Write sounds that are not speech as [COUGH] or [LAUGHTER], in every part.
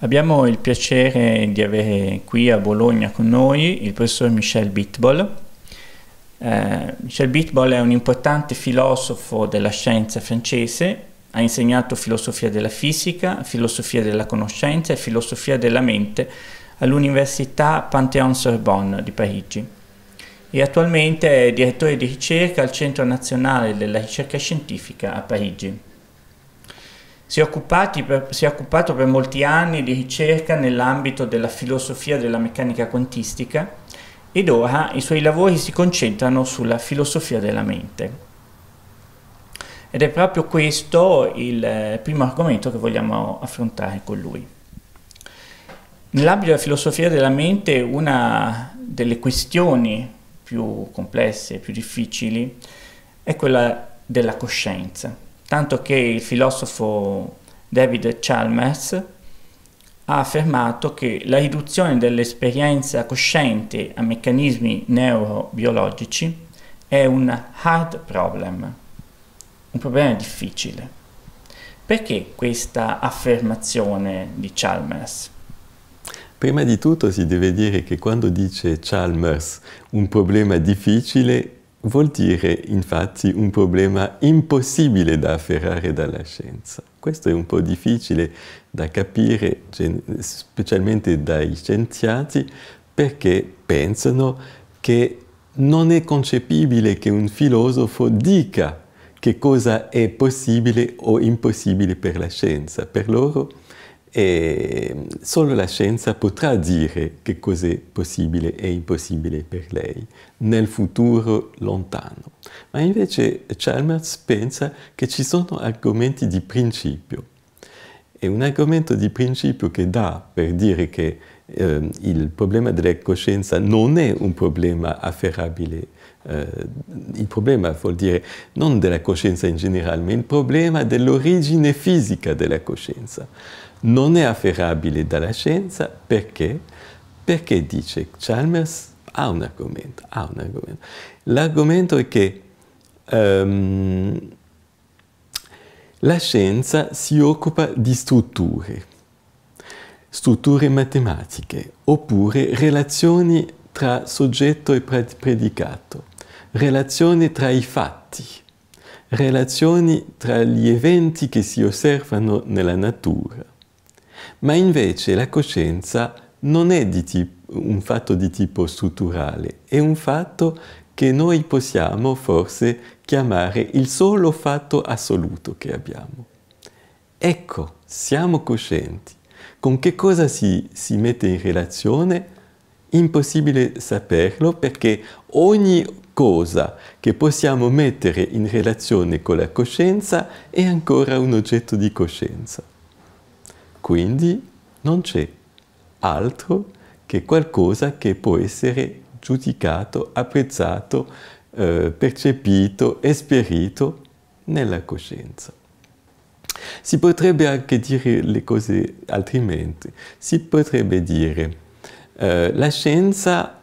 Abbiamo il piacere di avere qui a Bologna con noi il professor Michel Bitbol. Eh, Michel Bitbol è un importante filosofo della scienza francese, ha insegnato filosofia della fisica, filosofia della conoscenza e filosofia della mente all'Università Pantheon sorbonne di Parigi e attualmente è direttore di ricerca al Centro Nazionale della Ricerca Scientifica a Parigi. Si è, per, si è, occupato per molti anni di ricerca nell'ambito della filosofia della meccanica quantistica ed ora i suoi lavori si concentrano sulla filosofia della mente. Ed è proprio questo il eh, primo argomento che vogliamo affrontare con lui. Nell'ambito della filosofia della mente una delle questioni più complesse, più difficili, è quella della coscienza tanto che il filosofo David Chalmers ha affermato che la riduzione dell'esperienza cosciente a meccanismi neurobiologici è un hard problem, un problema difficile. Perché questa affermazione di Chalmers? Prima di tutto si deve dire che quando dice Chalmers un problema difficile, vuol dire infatti un problema impossibile da afferrare dalla scienza. Questo è un po' difficile da capire, specialmente dai scienziati, perché pensano che non è concepibile che un filosofo dica che cosa è possibile o impossibile per la scienza. Per loro e solo la scienza potrà dire che cos'è possibile e impossibile per lei nel futuro lontano. Ma invece Chalmers pensa che ci sono argomenti di principio. E un argomento di principio che dà per dire che eh, il problema della coscienza non è un problema afferrabile Uh, il problema vuol dire non della coscienza in generale, ma il problema dell'origine fisica della coscienza non è afferrabile dalla scienza perché? Perché dice Chalmers ha un argomento, ha un argomento. L'argomento è che um, la scienza si occupa di strutture, strutture matematiche, oppure relazioni tra soggetto e predicato, relazioni tra i fatti, relazioni tra gli eventi che si osservano nella natura ma invece la coscienza non è tipo, un fatto di tipo strutturale, è un fatto che noi possiamo forse chiamare il solo fatto assoluto che abbiamo. Ecco, siamo coscienti. Con che cosa si, si mette in relazione? Impossibile saperlo perché ogni cosa che possiamo mettere in relazione con la coscienza è ancora un oggetto di coscienza. Quindi non c'è altro che qualcosa che può essere giudicato, apprezzato, eh, percepito, esperito nella coscienza. Si potrebbe anche dire le cose altrimenti. Si potrebbe dire eh, la scienza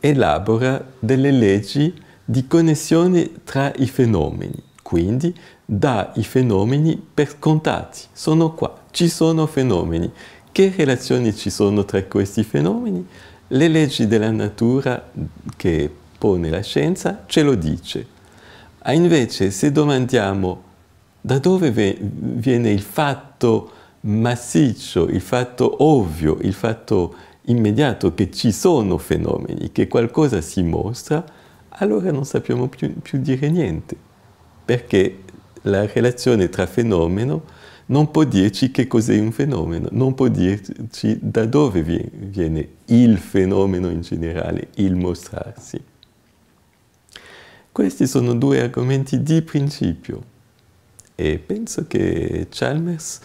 elabora delle leggi di connessione tra i fenomeni, quindi dà i fenomeni per scontati, sono qua, ci sono fenomeni. Che relazioni ci sono tra questi fenomeni? Le leggi della natura che pone la scienza ce lo dice. Ah, invece se domandiamo da dove viene il fatto massiccio, il fatto ovvio, il fatto immediato che ci sono fenomeni, che qualcosa si mostra, allora non sappiamo più, più dire niente, perché la relazione tra fenomeno, non può dirci che cos'è un fenomeno, non può dirci da dove viene il fenomeno in generale, il mostrarsi. Questi sono due argomenti di principio e penso che Chalmers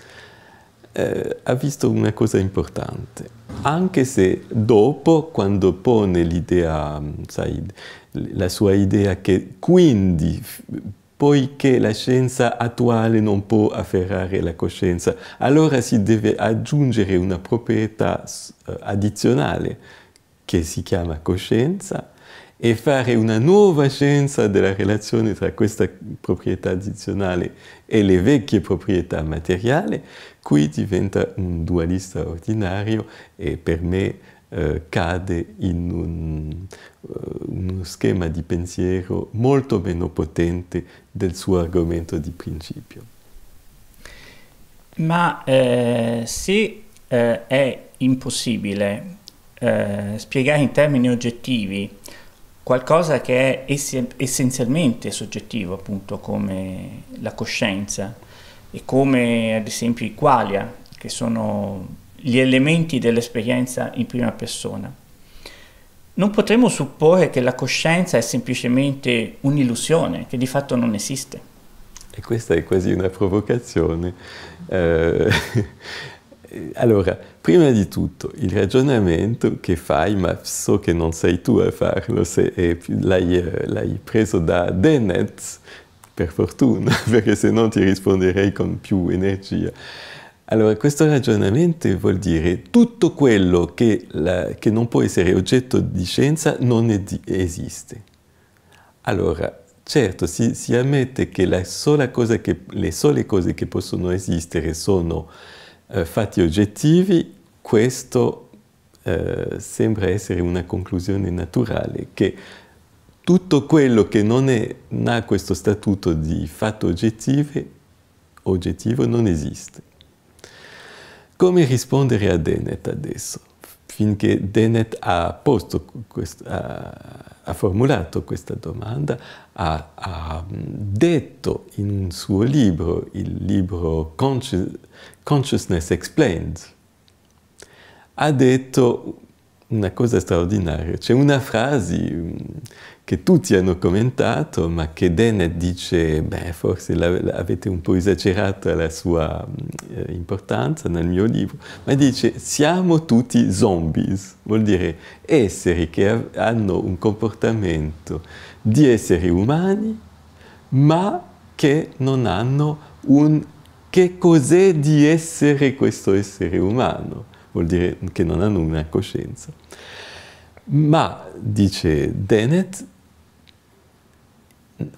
eh, ha visto una cosa importante, anche se dopo, quando pone l'idea, la sua idea che quindi poiché la scienza attuale non può afferrare la coscienza, allora si deve aggiungere una proprietà eh, addizionale che si chiama coscienza e fare una nuova scienza della relazione tra questa proprietà addizionale e le vecchie proprietà materiali, qui diventa un dualista ordinario e per me eh, cade in un, uh, uno schema di pensiero molto meno potente del suo argomento di principio. Ma eh, se eh, è impossibile eh, spiegare in termini oggettivi qualcosa che è ess essenzialmente soggettivo, appunto come la coscienza e come ad esempio i qualia, che sono gli elementi dell'esperienza in prima persona. Non potremmo supporre che la coscienza è semplicemente un'illusione, che di fatto non esiste. E questa è quasi una provocazione. Eh, [LAUGHS] allora, prima di tutto, il ragionamento che fai, ma so che non sei tu a farlo, se eh, eh, l'hai preso da Dennett, per fortuna, [LAUGHS] perché se no ti risponderei con più energia. Allora, questo ragionamento vuol dire tutto quello che, la, che non può essere oggetto di scienza non esiste. Allora, certo, si, si ammette che, che, le sole cose che possono esistere sono eh, fatti oggettivi, questo eh, sembra essere una conclusione naturale, che tutto quello che non, è, non ha questo statuto di fatto oggettive, oggettivo non esiste. Come rispondere a Dennett adesso? Finché Dennett ha, posto questo, ha, ha formulato questa domanda, ha, ha, detto in un suo libro, il libro Conscious, Consciousness Explained, ha detto una cosa straordinaria, c'è una frase che tutti hanno commentato, ma che Dennett dice, beh, forse avete un po' esagerato la sua eh, importanza nel mio libro, ma dice, siamo tutti zombies, vuol dire esseri che hanno un comportamento di esseri umani, ma che non hanno un che cos'è di essere questo essere umano, vuol dire che non hanno una coscienza. Ma, dice Dennett,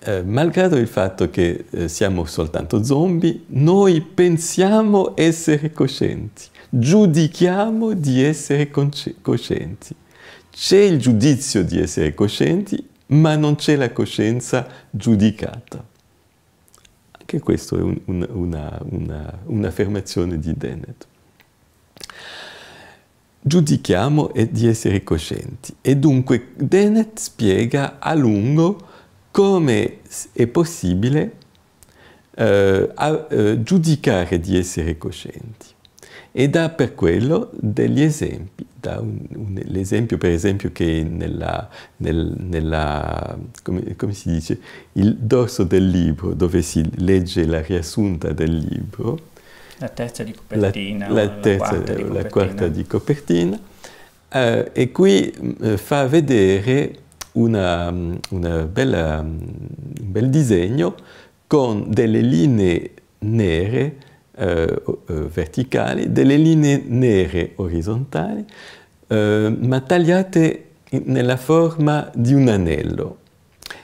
eh, malgrado il fatto che eh, siamo soltanto zombie, noi pensiamo essere coscienti, giudichiamo di essere coscienti. C'è il giudizio di essere coscienti, ma non c'è la coscienza giudicata. Anche questa è un, un, una, una, un'affermazione di Dennett giudichiamo e di essere coscienti. E dunque Dennett spiega a lungo come è possibile eh, a, eh, giudicare di essere coscienti e dà per quello degli esempi. Dà un, un, l'esempio per esempio che nella, nel, nella come, come, si dice, il dorso del libro dove si legge la riassunta del libro, la terza di copertina. La, la terza, la quarta di copertina. Quarta di copertina. Eh, e qui eh, fa vedere una, mm, una bella, mm, un bel disegno con delle linee nere eh, eh verticali, delle linee nere orizzontali, eh, ma tagliate nella forma di un anello.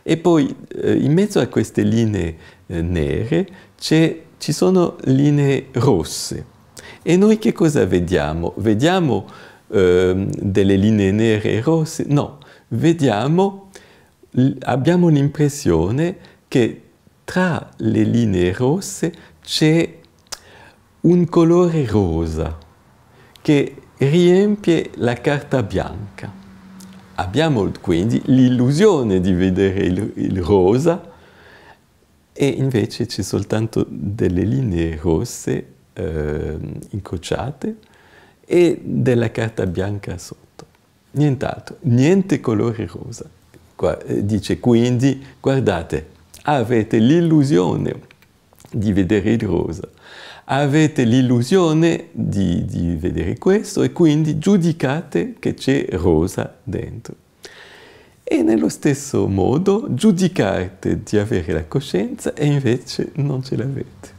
E poi eh, in mezzo a queste linee nere c'è ci sono linee rosse. E noi che cosa vediamo? Vediamo eh, delle linee nere e rosse? No, vediamo, abbiamo l'impressione che tra le linee rosse c'è un colore rosa che riempie la carta bianca. Abbiamo quindi l'illusione di vedere il, il rosa e invece c'è soltanto delle linee rosse eh, incrociate e della carta bianca sotto. Nient'altro, niente colore rosa. Qua, eh, dice quindi, guardate, avete l'illusione di vedere il rosa, avete l'illusione di, di vedere questo e quindi giudicate che c'è rosa dentro e nello stesso modo giudicate di avere la coscienza e invece non ce l'avete.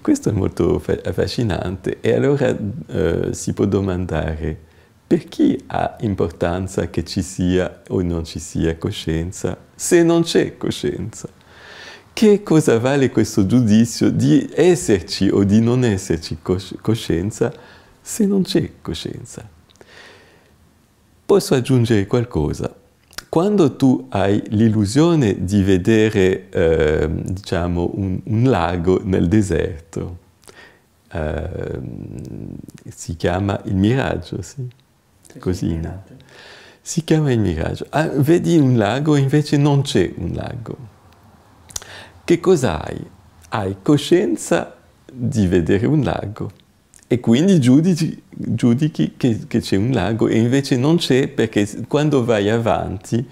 Questo è molto affascinante e allora eh, si può domandare per chi ha importanza che ci sia o non ci sia coscienza se non c'è coscienza? Che cosa vale questo giudizio di esserci o di non esserci cosci- coscienza se non c'è coscienza? Posso aggiungere qualcosa. Quando tu hai l'illusione di vedere, eh, diciamo, un, un, lago nel deserto, eh, si chiama il miraggio, sì? Così. Esatto. Si chiama il miraggio. Ah, vedi un lago, invece non c'è un lago. Che cosa hai? Hai coscienza di vedere un lago e quindi giudici, giudichi che, che c'è un lago e invece non c'è perché quando vai avanti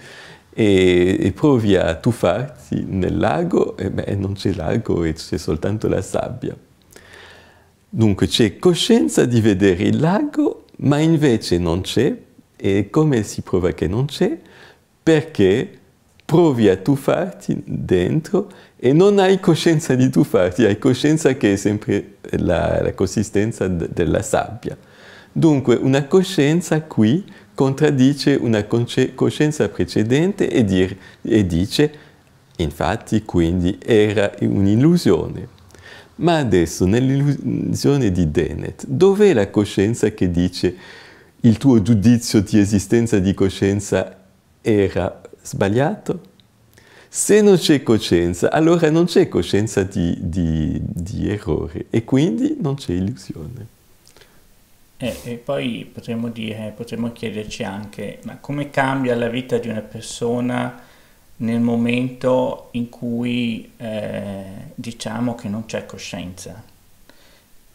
e, e provi a tuffarti nel lago, e eh, beh, non c'è lago e c'è soltanto la sabbia. Dunque c'è coscienza di vedere il lago, ma invece non c'è e come si prova che non c'è? Perché provi a tuffarti dentro e non hai coscienza di tuffarti, hai coscienza che è sempre la, la consistenza della sabbia. Dunque una coscienza qui contraddice una coscienza precedente e, dire, e dice infatti quindi era un'illusione. Ma adesso nell'illusione di Dennett, dov'è la coscienza che dice il tuo giudizio di esistenza di coscienza era sbagliato? Se non c'è coscienza, allora non c'è coscienza di, di, di, errore e quindi non c'è illusione. Eh, e poi potremmo dire, potremmo chiederci anche, ma come cambia la vita di una persona nel momento in cui eh, diciamo che non c'è coscienza?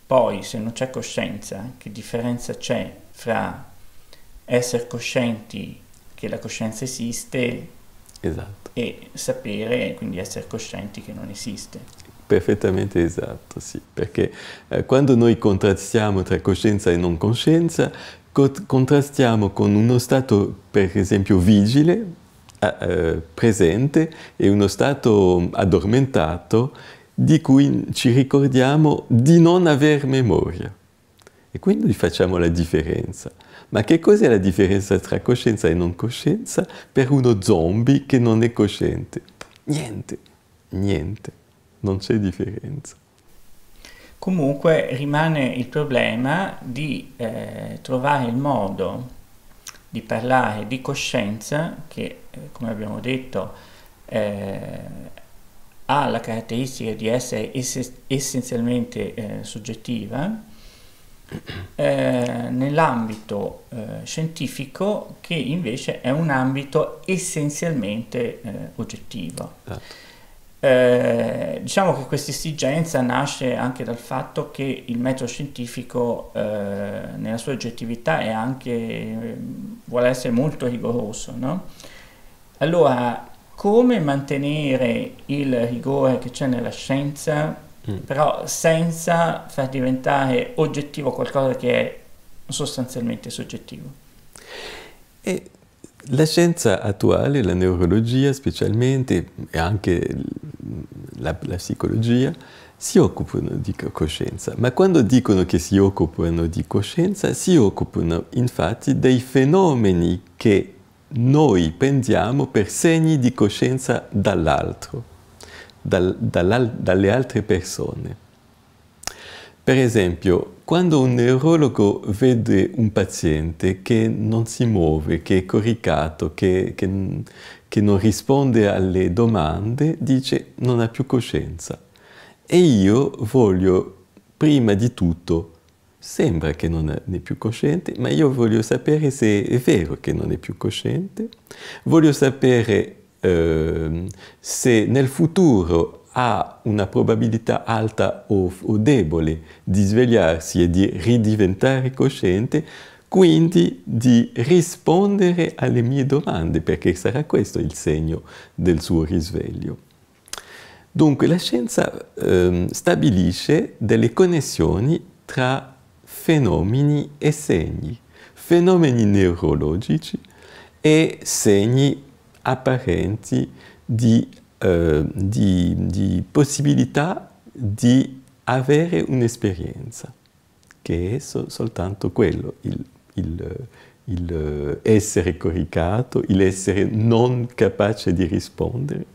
Poi, se non c'è coscienza, che differenza c'è fra essere coscienti che la coscienza esiste esatto e sapere, quindi essere coscienti che non esiste. Perfettamente esatto, sì, perché eh, quando noi contrastiamo tra coscienza e non coscienza, co contrastiamo con uno stato, per esempio, vigile, eh, presente, e uno stato addormentato di cui ci ricordiamo di non aver memoria. E quindi facciamo la differenza. Ma che cos'è la differenza tra coscienza e non coscienza per uno zombie che non è cosciente? Niente, niente, non c'è differenza. Comunque rimane il problema di eh, trovare il modo di parlare di coscienza che, eh, come abbiamo detto, eh, ha la caratteristica di essere ess- essenzialmente eh, soggettiva eh, nell'ambito eh, scientifico che invece è un ambito essenzialmente eh, oggettivo. Esatto. Eh, diciamo che questa esigenza nasce anche dal fatto che il metodo scientifico eh, nella sua oggettività è anche, eh, vuole essere molto rigoroso. No? Allora, come mantenere il rigore che c'è nella scienza Mm. però senza far diventare oggettivo qualcosa che è sostanzialmente soggettivo. E la scienza attuale, la neurologia specialmente e anche la, la psicologia, si occupano di coscienza, ma quando dicono che si occupano di coscienza, si occupano infatti dei fenomeni che noi prendiamo per segni di coscienza dall'altro dal, dalle altre persone. Per esempio, quando un neurologo vede un paziente che non si muove, che è coricato, che, che, che non risponde alle domande, dice non ha più coscienza. E io voglio, prima di tutto, sembra che non è più cosciente, ma io voglio sapere se è vero che non è più cosciente, voglio sapere Ehm, se nel futuro ha una probabilità alta o, o debole di svegliarsi e di ridiventare cosciente, quindi di rispondere alle mie domande, perché sarà questo il segno del suo risveglio. Dunque la scienza eh, stabilisce delle connessioni tra fenomeni e segni, fenomeni neurologici e segni apparenti di, eh, di, di possibilità di avere un'esperienza, che è so, soltanto quello, il, il, il essere coricato, il essere non capace di rispondere,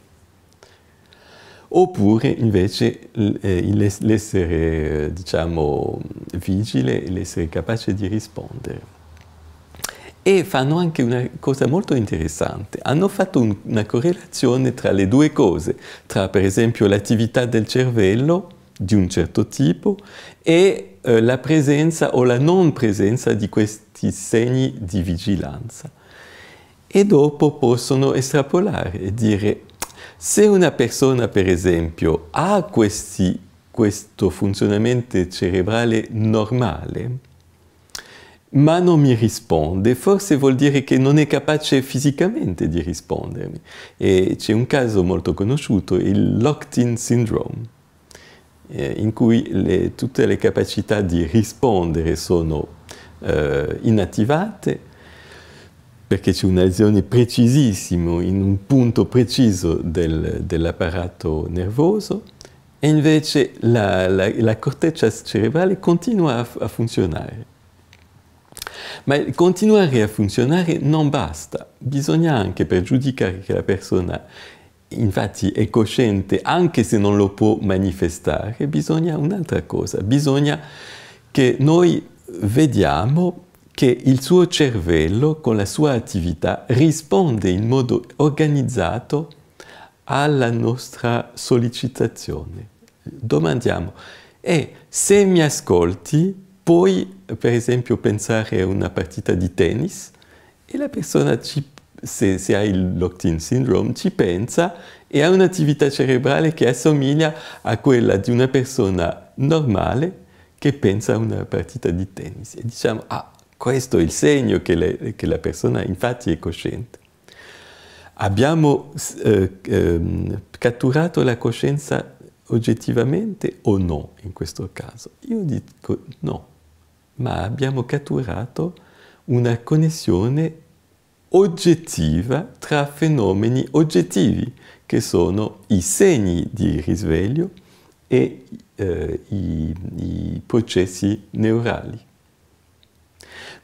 oppure invece eh, l'essere, diciamo, vigile, l'essere capace di rispondere e fanno anche una cosa molto interessante. Hanno fatto un, una correlazione tra le due cose, tra per esempio l'attività del cervello di un certo tipo e eh, la presenza o la non presenza di questi segni di vigilanza. E dopo possono estrapolare e dire se una persona per esempio ha questi, questo funzionamento cerebrale normale, ma non mi risponde, forse vuol dire che non è capace fisicamente di rispondermi. E c'è un caso molto conosciuto, il locked-in syndrome, eh, in cui le, tutte le capacità di rispondere sono eh, inattivate perché c'è una lesione precisissima in un punto preciso del, dell'apparato nervoso e invece la, la, la corteccia cerebrale continua a, a funzionare. Ma continuare a funzionare non basta, bisogna anche per giudicare che la persona infatti è cosciente anche se non lo può manifestare, bisogna un'altra cosa, bisogna che noi vediamo che il suo cervello con la sua attività risponde in modo organizzato alla nostra sollecitazione. Domandiamo, e eh, se mi ascolti, poi per esempio pensare a una partita di tennis e la persona ci, se, se, ha il locked-in syndrome ci pensa e ha un'attività cerebrale che assomiglia a quella di una persona normale che pensa a una partita di tennis e diciamo ah questo è il segno che, le, che la persona infatti è cosciente. Abbiamo eh, eh, catturato la coscienza oggettivamente o no in questo caso? Io dico no ma abbiamo catturato una connessione oggettiva tra fenomeni oggettivi, che sono i segni di risveglio e eh, i, i processi neurali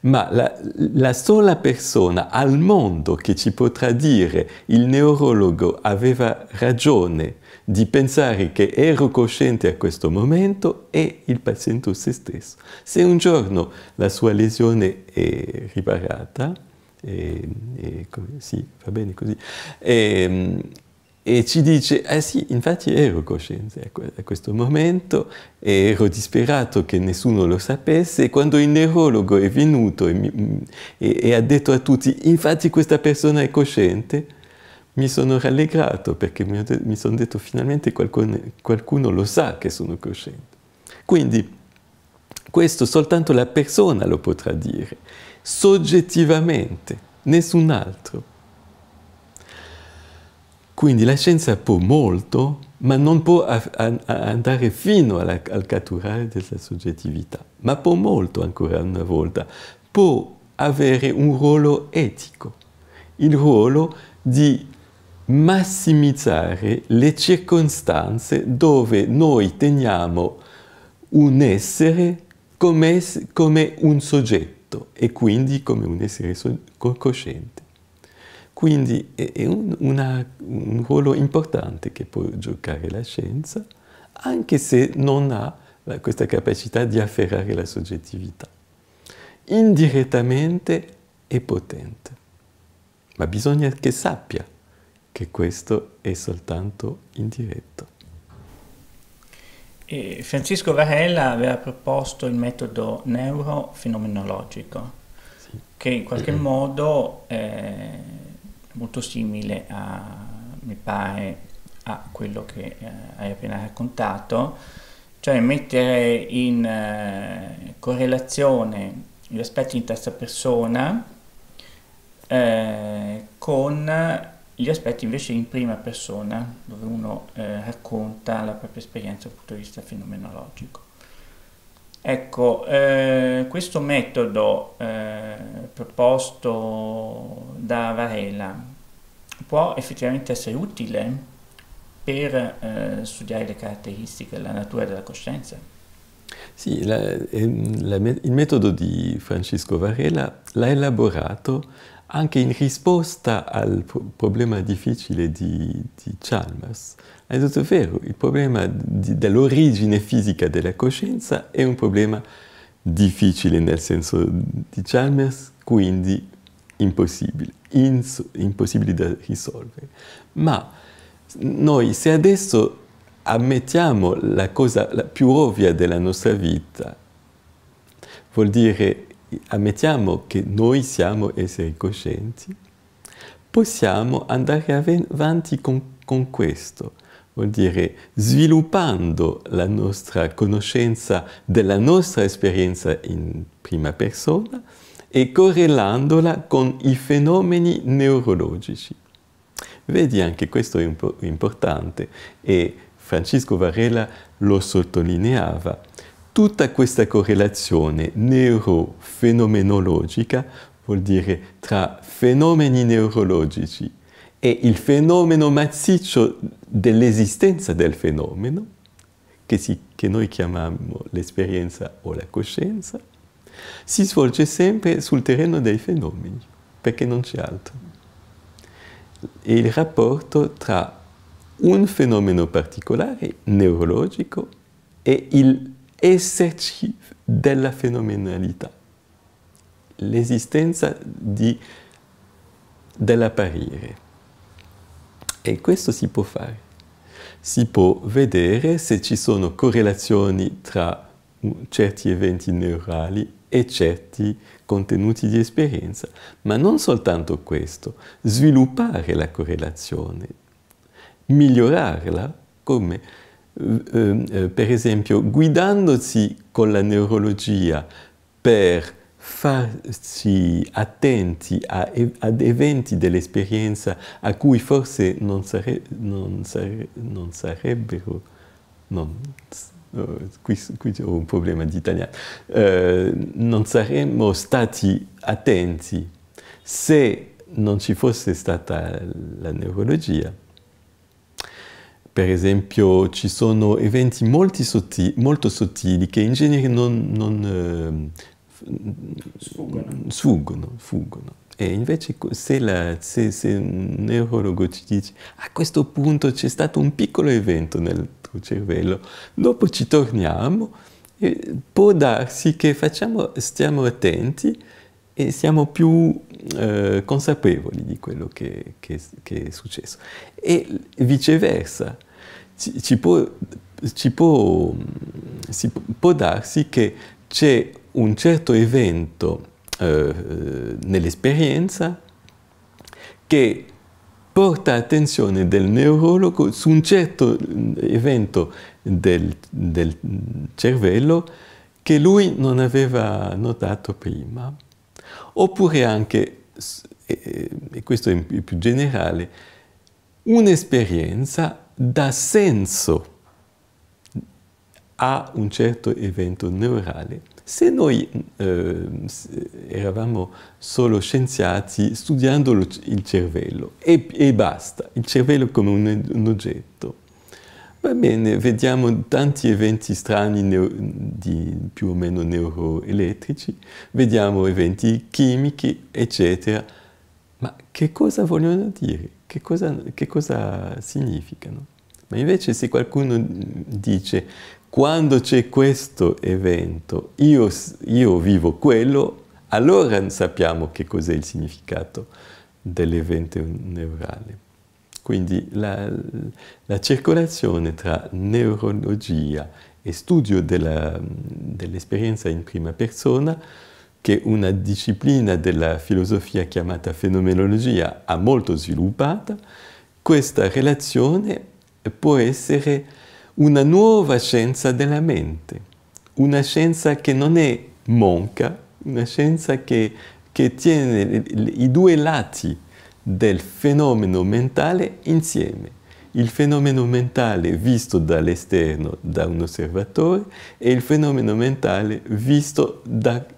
ma la, la sola persona al mondo che ci potrà dire il neurologo aveva ragione di pensare che ero cosciente a questo momento è il paziente se stesso. Se un giorno la sua lesione è riparata, e, e, sì, va bene così, e, ehm, e ci dice, eh sì, infatti ero cosciente a questo momento, e ero disperato che nessuno lo sapesse, e quando il neurologo è venuto e, mi, mm, e, e ha detto a tutti, infatti questa persona è cosciente, mi sono rallegrato perché mi, mi sono detto finalmente qualcuno, qualcuno lo sa che sono cosciente. Quindi questo soltanto la persona lo potrà dire, soggettivamente, nessun altro. Quindi la scienza può molto, ma non può andare fino alla, al catturare della soggettività, ma può molto ancora una volta, può avere un ruolo etico, il ruolo di massimizzare le circostanze dove noi teniamo un essere come, come un soggetto e quindi come un essere so cosciente. Quindi è un, una, un, ruolo importante che può giocare la scienza, anche se non ha questa capacità di afferrare la soggettività. Indirettamente è potente, ma bisogna che sappia che questo è soltanto indiretto. E Francisco Varela aveva proposto il metodo neurofenomenologico, sì. che in qualche [CLEARS THROAT] modo... Eh, molto simile a, mi pare, a quello che eh, hai appena raccontato, cioè mettere in eh, correlazione gli aspetti in terza persona eh, con gli aspetti invece in prima persona, dove uno eh, racconta la propria esperienza dal punto di vista fenomenologico. Ecco, eh, questo metodo eh, proposto da Varela può effettivamente essere utile per eh, studiare le caratteristiche, la natura della coscienza? Sì, la, ehm, la, il metodo di Francisco Varela l'ha elaborato anche in risposta al problema difficile di, di Chalmers. È tutto vero, il problema di, dell'origine fisica della coscienza è un problema difficile nel senso di Chalmers, quindi impossibile, ins- impossibile da risolvere. Ma noi se adesso ammettiamo la cosa la più ovvia della nostra vita, vuol dire ammettiamo che noi siamo esseri coscienti, possiamo andare avanti con, con questo, vuol dire sviluppando la nostra conoscenza della nostra esperienza in prima persona e correlandola con i fenomeni neurologici. Vedi anche questo è importante e Francisco Varela lo sottolineava. Tutta questa correlazione neurofenomenologica vuol dire tra fenomeni neurologici e il fenomeno massiccio dell'esistenza del fenomeno, che, si, che noi chiamiamo l'esperienza o la coscienza, si svolge sempre sul terreno dei fenomeni, perché non c'è altro. E il rapporto tra un fenomeno particolare, neurologico, e il esserci della fenomenalità, l'esistenza di, dell'apparire. E questo si può fare. Si può vedere se ci sono correlazioni tra mm, certi eventi neurali e certi contenuti di esperienza, ma non soltanto questo, sviluppare la correlazione, migliorarla come eh, ehm, eh, per esempio guidandosi con la neurologia per farci attenti a, ad eventi dell'esperienza a cui forse non, sare, non, sare, non sarebbero... Non, oh, qui, qui, ho un problema di italiano. Eh, non saremmo stati attenti se non ci fosse stata la neurologia. Per esempio ci sono eventi sotti, molto sottili che in genere non, non eh, sfuggono. sfuggono, E invece se, la, se, se, un neurologo ci dice a questo punto c'è stato un piccolo evento nel tuo cervello, dopo ci torniamo, può darsi che facciamo, stiamo attenti e siamo più eh, consapevoli di quello che, che, che, è successo. E viceversa, ci, ci può, ci può, mm, si può darsi che c'è un certo evento eh, nell'esperienza che porta attenzione del neurologo su un certo mm, evento del, del cervello che lui non aveva notato prima. Oppure anche, e questo è più generale, un'esperienza dà senso a un certo evento neurale. Se noi eh, eravamo solo scienziati studiando lo, il cervello e, e, basta, il cervello come un, un, oggetto, va bene, vediamo tanti eventi strani neo, di, più o meno neuroelettrici, vediamo eventi chimici, eccetera, ma che cosa vogliono dire? che cosa, che cosa significano. Ma invece se qualcuno dice quando c'è questo evento io, io vivo quello, allora sappiamo che cos'è il significato dell'evento neurale. Quindi la, la, circolazione tra neurologia e studio dell'esperienza dell in prima persona che una disciplina della filosofia chiamata fenomenologia ha molto sviluppata, questa relazione può essere una nuova scienza della mente, una scienza che non è monca, una scienza che, che tiene i due lati del fenomeno mentale insieme. Il fenomeno mentale visto dall'esterno, da un osservatore, e il fenomeno mentale visto da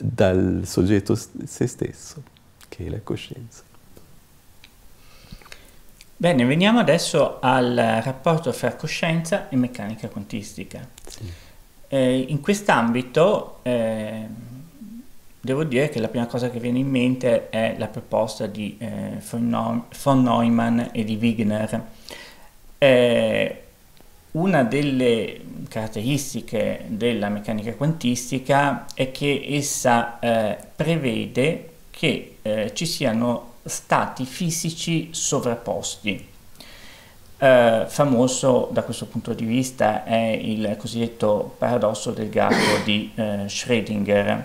dal soggetto se stesso, che è la coscienza. Bene, veniamo adesso al rapporto fra coscienza e meccanica quantistica. Sì. Eh, in quest'ambito eh, devo dire che la prima cosa che viene in mente è la proposta di eh, von Neumann e di Wigner. Eh, una delle caratteristiche della meccanica quantistica è che essa eh, prevede che eh, ci siano stati fisici sovrapposti. Eh, famoso da questo punto di vista è il cosiddetto paradosso del gatto di eh, Schrödinger,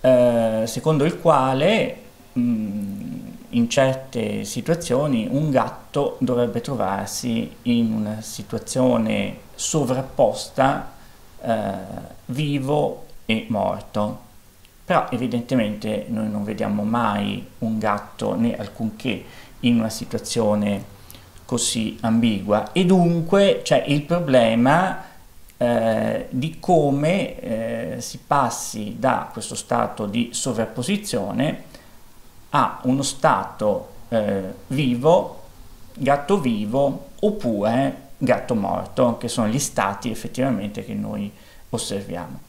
eh, secondo il quale mh, mm, in certe situazioni un gatto dovrebbe trovarsi in una situazione sovrapposta eh, vivo e morto. Però evidentemente noi non vediamo mai un gatto né alcunché in una situazione così ambigua e dunque c'è il problema eh, di come eh, si passi da questo stato di sovrapposizione a uno stato eh, vivo, gatto vivo oppure gatto morto, che sono gli stati effettivamente che noi osserviamo.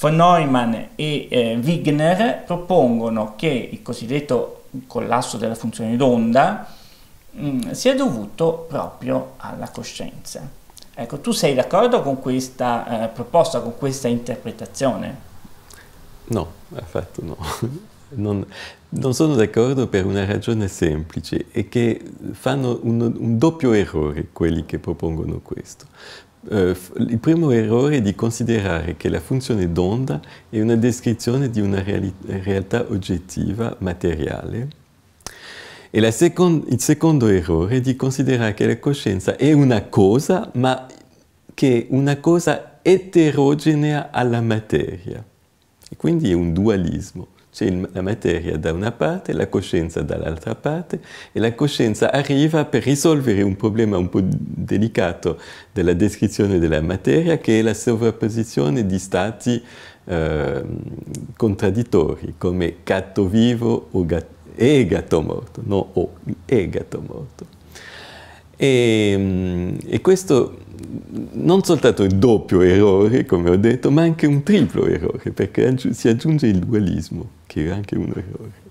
Von Neumann e eh, Wigner propongono che il cosiddetto collasso della funzione d'onda mm, sia dovuto proprio alla coscienza. Ecco, tu sei d'accordo con questa eh, proposta, con questa interpretazione? No, in no. [LAUGHS] Non, non sono d'accordo per una ragione semplice, è che fanno un, un doppio errore quelli che propongono questo. Uh, il primo errore è di considerare che la funzione d'onda è una descrizione di una realtà oggettiva, materiale, e second il secondo errore è di considerare che la coscienza è una cosa, ma che è una cosa eterogenea alla materia. E quindi è un dualismo c'è la materia da una parte, la coscienza dall'altra parte e la coscienza arriva per risolvere un problema un po' delicato della descrizione della materia che è la sovrapposizione di stati eh, contraddittori come gatto vivo gatto, e gatto morto, no o e gatto morto. e, ehm, e questo non soltanto il doppio errore, come ho detto, ma anche un triplo errore, perché si aggiunge il dualismo, che è anche un errore.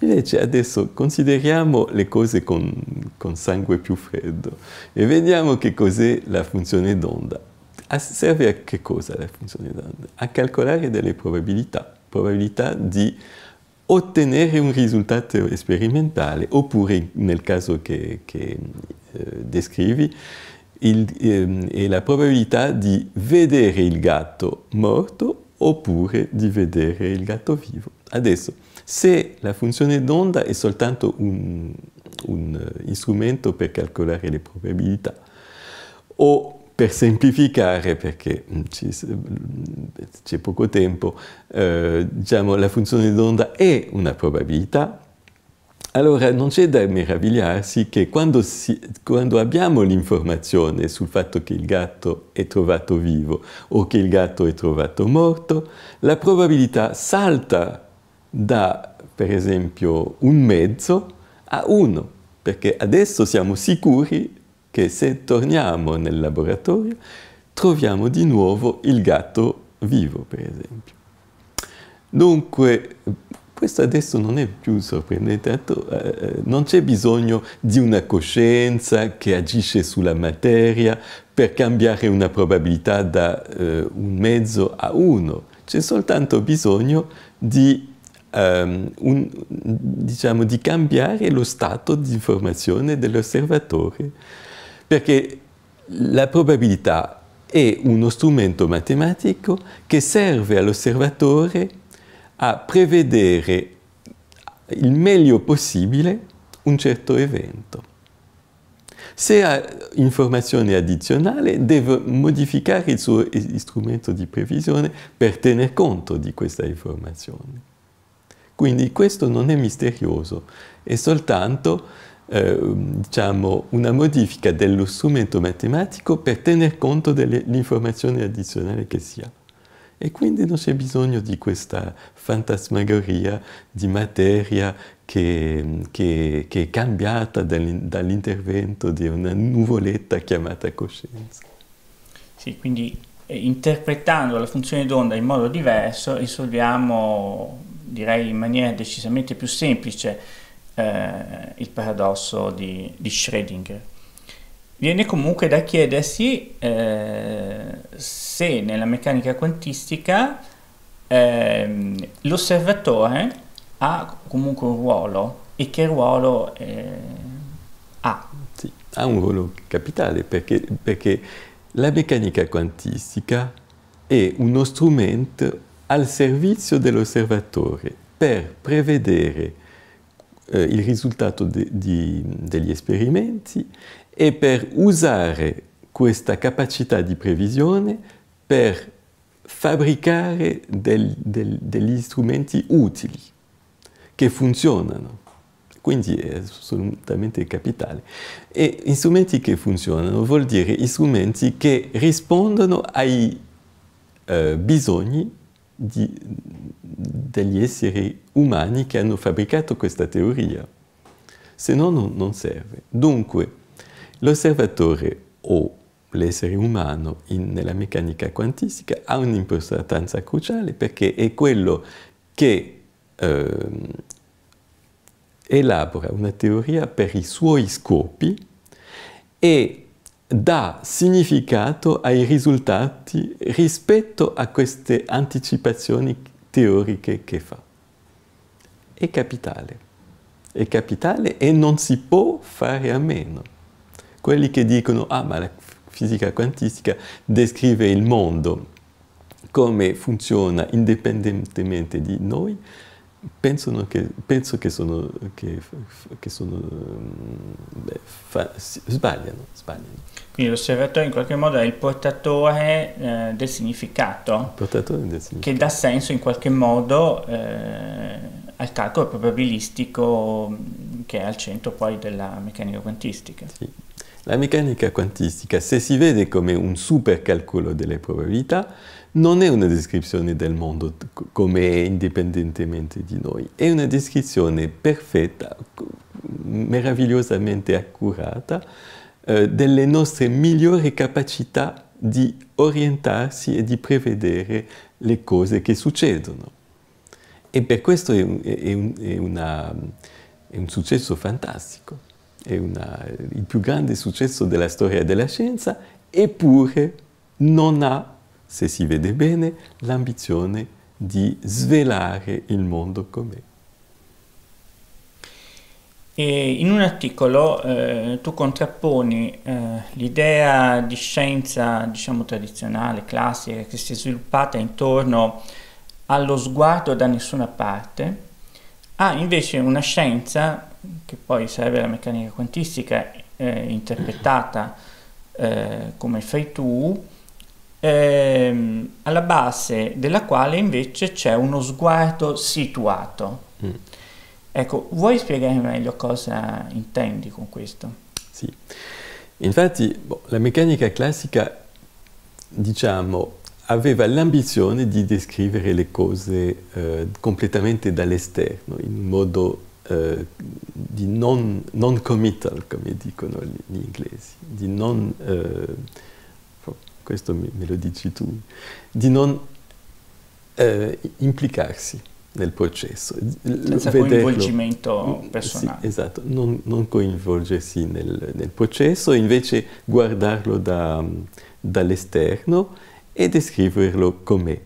Invece adesso consideriamo le cose con, con sangue più freddo e vediamo che cos'è la funzione d'onda. Serve a che cosa la funzione d'onda? A calcolare delle probabilità, probabilità di ottenere un risultato sperimentale oppure nel caso che, che eh, descrivi il, ehm, e la probabilità di vedere il gatto morto oppure di vedere il gatto vivo. Adesso, se la funzione d'onda è soltanto un, un uh, strumento per calcolare le probabilità, o per semplificare, perché mm, mm, c'è poco tempo, eh, diciamo, la funzione d'onda è una probabilità, allora non c'è da meravigliarsi che quando, si, quando abbiamo l'informazione sul fatto che il gatto è trovato vivo o che il gatto è trovato morto, la probabilità salta da, per esempio, un mezzo a uno, perché adesso siamo sicuri che se torniamo nel laboratorio troviamo di nuovo il gatto vivo, per esempio. Dunque, questo adesso non è più sorprendente, tanto, eh, eh, non c'è bisogno di una coscienza che agisce sulla materia per cambiare una probabilità da eh, un mezzo a uno, c'è soltanto bisogno di Um, un, diciamo, di cambiare lo stato di informazione dell'osservatore, perché la probabilità è uno strumento matematico che serve all'osservatore a prevedere il meglio possibile un certo evento. Se ha informazioni addizionali deve modificare il suo strumento di previsione per tener conto di questa informazione. Quindi questo non è misterioso, è soltanto eh, diciamo, una modifica dello strumento matematico per tener conto delle informazioni addizionali che si ha e quindi non c'è bisogno di questa fantasmagoria di materia che, che, che è cambiata dall'intervento di una nuvoletta chiamata coscienza. Sì, quindi eh, interpretando la funzione d'onda in modo diverso risolviamo, direi in maniera decisamente più semplice, eh, il paradosso di, di Schrödinger. Viene comunque da chiedersi eh, se nella meccanica quantistica eh, l'osservatore ha comunque un ruolo e che ruolo eh, ha. Sì, ha un ruolo capitale perché, perché la meccanica quantistica è uno strumento al servizio dell'osservatore per prevedere eh, il risultato de, di, degli esperimenti e per usare questa capacità di previsione per fabbricare del, del, degli strumenti utili che funzionano. Quindi è assolutamente capitale. E strumenti che funzionano vuol dire strumenti che rispondono ai eh, bisogni di, degli esseri umani che hanno fabbricato questa teoria. Se no non, non serve. Dunque, L'osservatore o l'essere umano in, nella meccanica quantistica ha un'importanza cruciale perché è quello che eh, elabora una teoria per i suoi scopi e dà significato ai risultati rispetto a queste anticipazioni teoriche che fa. È capitale, è capitale e non si può fare a meno quelli che dicono ah ma la fisica quantistica descrive il mondo come funziona indipendentemente di noi, pensano che, penso che sono, che, che sono mm, beh, fa, sbagliano, sbagliano. Quindi l'osservatorio in qualche modo è il portatore eh, del significato, portatore del significato, che dà senso in qualche modo eh, al calcolo probabilistico mm, che è al centro poi della meccanica quantistica. Sì. La meccanica quantistica, se si vede come un supercalcolo delle probabilità, non è una descrizione del mondo come è indipendentemente di noi, è una descrizione perfetta, meravigliosamente accurata, eh, delle nostre migliori capacità di orientarsi e di prevedere le cose che succedono. E per questo è, un, è, un, è, una, è un successo fantastico è una, il più grande successo della storia della scienza, eppure non ha, se si vede bene, l'ambizione di svelare il mondo com'è. E in un articolo eh, tu contrapponi eh, l'idea di scienza diciamo tradizionale, classica, che si è sviluppata intorno allo sguardo da nessuna parte, a invece una scienza che poi serve la meccanica quantistica eh, interpretata eh, come fai tu, ehm, alla base della quale invece c'è uno sguardo situato. Mm. Ecco, vuoi spiegare meglio cosa intendi con questo? Sì, infatti boh, la meccanica classica, diciamo, aveva l'ambizione di descrivere le cose eh, completamente dall'esterno, in un modo eh, di non, non, committal, come dicono gli, gli inglesi, di non, eh, oh, questo me, me, lo dici tu, di non eh, implicarsi nel processo. Senza vederlo. coinvolgimento mm, personale. Sì, esatto, non, non coinvolgersi nel, nel, processo, invece guardarlo da, dall'esterno e descriverlo com'è.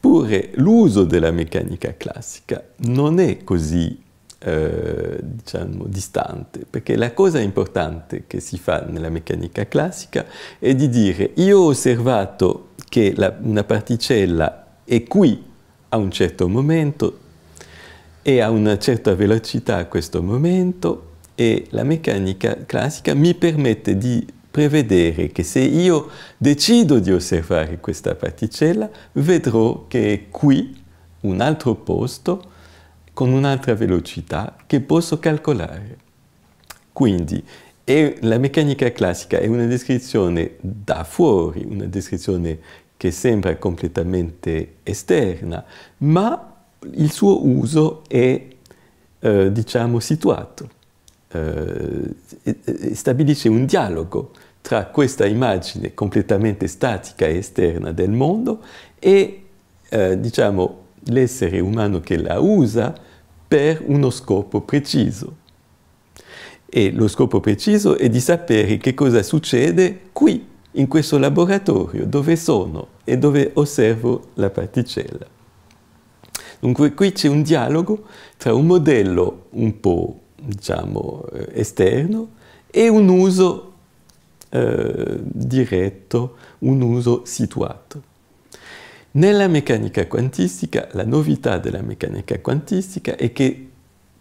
Pure l'uso della meccanica classica non è così eh, diciamo, distante, perché la cosa importante che si fa nella meccanica classica è di dire io ho osservato che la, una particella è qui a un certo momento e a una certa velocità a questo momento e la meccanica classica mi permette di prevedere che se io decido di osservare questa particella vedrò che è qui un altro posto con un'altra velocità che posso calcolare. Quindi la meccanica classica è una descrizione da fuori, una descrizione che sembra completamente esterna, ma il suo uso è, eh, diciamo, situato. Eh, stabilisce un dialogo tra questa immagine completamente statica e esterna del mondo e, eh, diciamo, l'essere umano che la usa per uno scopo preciso. E lo scopo preciso è di sapere che cosa succede qui, in questo laboratorio, dove sono e dove osservo la particella. Dunque qui c'è un dialogo tra un modello un po' diciamo eh, esterno e un uso eh, diretto, un uso situato. Nella meccanica quantistica, la novità della meccanica quantistica è che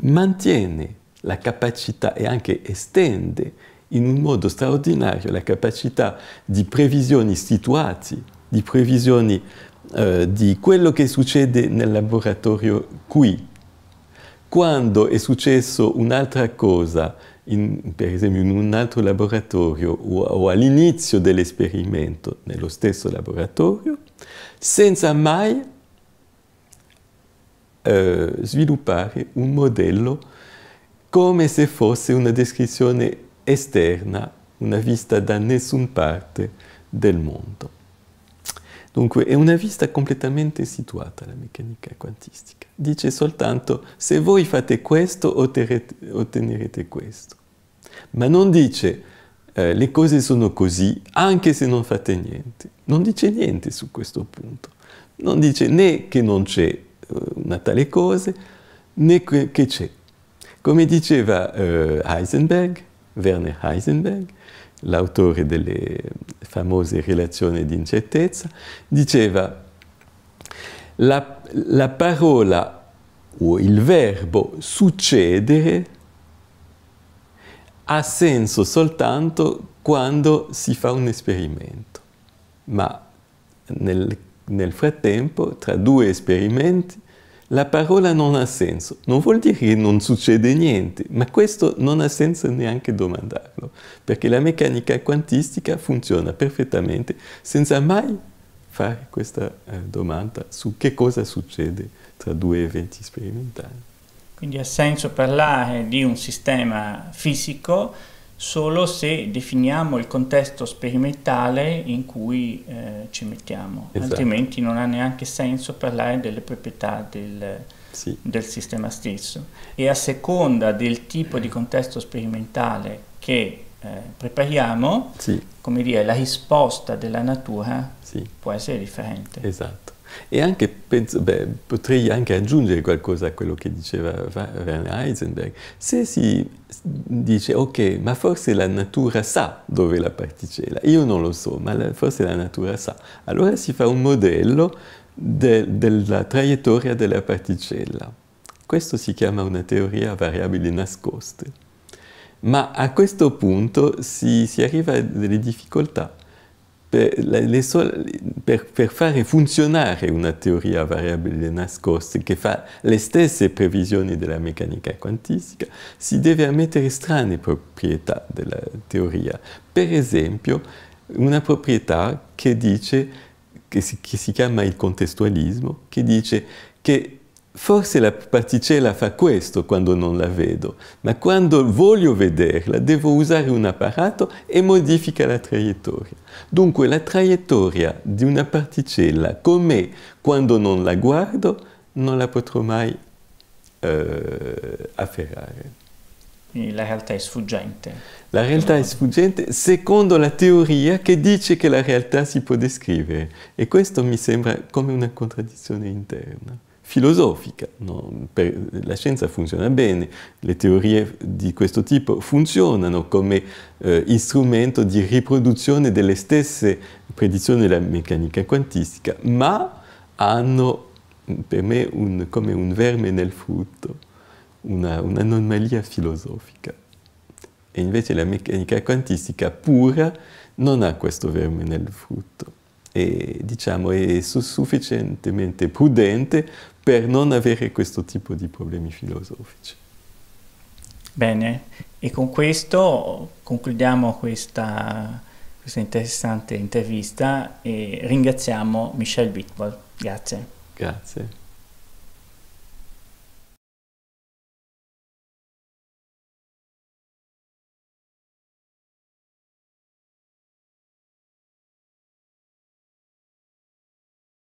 mantiene la capacità e anche estende in un modo straordinario la capacità di previsioni situati, di previsioni eh, di quello che succede nel laboratorio qui. Quando è successo un'altra cosa in, per esempio in un altro laboratorio o, o all'inizio dell'esperimento nello stesso laboratorio, senza mai eh, sviluppare un modello come se fosse una descrizione esterna, una vista da nessun parte del mondo. Dunque è una vista completamente situata la meccanica quantistica. Dice soltanto se voi fate questo otterrete, ottenerete questo. Ma non dice eh, le cose sono così anche se non fate niente. Non dice niente su questo punto. Non dice né che non c'è eh, una tale cosa né che c'è. Come diceva eh, Heisenberg, Werner Heisenberg, l'autore delle famose relazioni di incertezza, diceva la, la parola o il verbo succedere ha senso soltanto quando si fa un esperimento, ma nel, nel frattempo tra due esperimenti la parola non ha senso. Non vuol dire che non succede niente, ma questo non ha senso neanche domandarlo, perché la meccanica quantistica funziona perfettamente senza mai fare questa eh, domanda su che cosa succede tra due eventi sperimentali. Quindi ha senso parlare di un sistema fisico solo se definiamo il contesto sperimentale in cui eh, ci mettiamo, esatto. altrimenti non ha neanche senso parlare delle proprietà del, sì. del, sistema stesso. E a seconda del tipo di contesto sperimentale che eh, prepariamo, sì. come dire, la risposta della natura sì. può essere differente. Esatto. E anche, penso, beh, potrei anche aggiungere qualcosa a quello che diceva Werner Heisenberg. Se si dice, ok, ma forse la natura sa dove la particella, io non lo so, ma la, forse la natura sa, allora si fa un modello de, della traiettoria della particella. Questo si chiama una teoria a variabili nascoste. Ma a questo punto si, si arriva a delle difficoltà per, per, per, fare funzionare una teoria a variabili nascoste che fa le stesse previsioni della meccanica quantistica, si deve ammettere strane proprietà della teoria. Per esempio, una proprietà che dice, che si, che si chiama il contestualismo, che dice che Forse la particella fa questo quando non la vedo, ma quando voglio vederla devo usare un apparato e modifica la traiettoria. Dunque la traiettoria di una particella con me quando non la guardo non la potrò mai eh, afferrare. Quindi la realtà è sfuggente. La realtà è sfuggente secondo la teoria che dice che la realtà si può descrivere e questo mi sembra come una contraddizione interna filosofica. No? la scienza funziona bene, le teorie di questo tipo funzionano come eh, strumento di riproduzione delle stesse predizioni della meccanica quantistica, ma hanno mm, per me un, come un verme nel frutto, un'anomalia filosofica. E invece la meccanica quantistica pura non ha questo verme nel frutto e diciamo è sufficientemente prudente per non avere questo tipo di problemi filosofici. Bene, e con questo concludiamo questa, questa interessante intervista e ringraziamo Michel Bitbol. Grazie. Grazie.